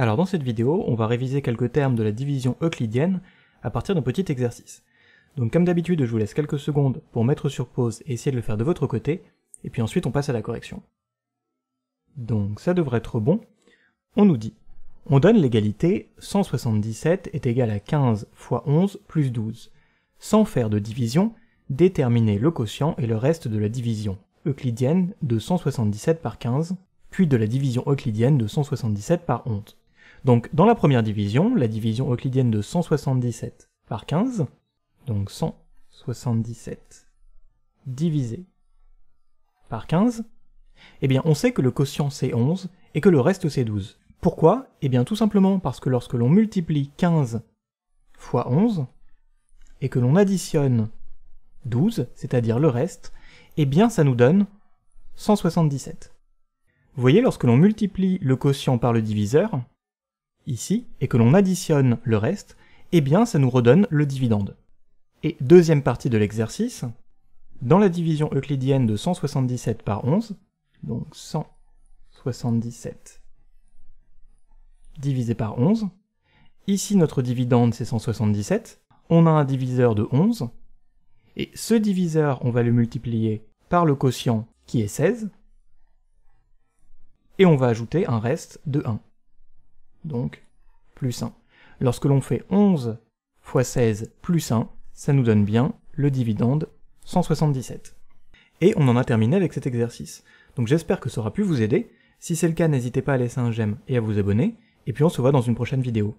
Alors dans cette vidéo, on va réviser quelques termes de la division euclidienne à partir d'un petit exercice. Donc comme d'habitude, je vous laisse quelques secondes pour mettre sur pause et essayer de le faire de votre côté, et puis ensuite on passe à la correction. Donc ça devrait être bon. On nous dit, on donne l'égalité 177 est égal à 15 fois 11 plus 12. Sans faire de division, déterminez le quotient et le reste de la division euclidienne de 177 par 15, puis de la division euclidienne de 177 par 11. Donc dans la première division, la division euclidienne de 177 par 15, donc 177 divisé par 15, eh bien on sait que le quotient c'est 11 et que le reste c'est 12. Pourquoi Eh bien tout simplement parce que lorsque l'on multiplie 15 fois 11 et que l'on additionne 12, c'est-à-dire le reste, eh bien ça nous donne 177. Vous voyez, lorsque l'on multiplie le quotient par le diviseur, ici et que l'on additionne le reste, eh bien ça nous redonne le dividende. Et deuxième partie de l'exercice, dans la division euclidienne de 177 par 11, donc 177 divisé par 11, ici notre dividende c'est 177, on a un diviseur de 11, et ce diviseur on va le multiplier par le quotient qui est 16, et on va ajouter un reste de 1 donc plus 1. Lorsque l'on fait 11 fois 16 plus 1, ça nous donne bien le dividende 177. Et on en a terminé avec cet exercice. Donc j'espère que ça aura pu vous aider. Si c'est le cas, n'hésitez pas à laisser un j'aime et à vous abonner, et puis on se voit dans une prochaine vidéo.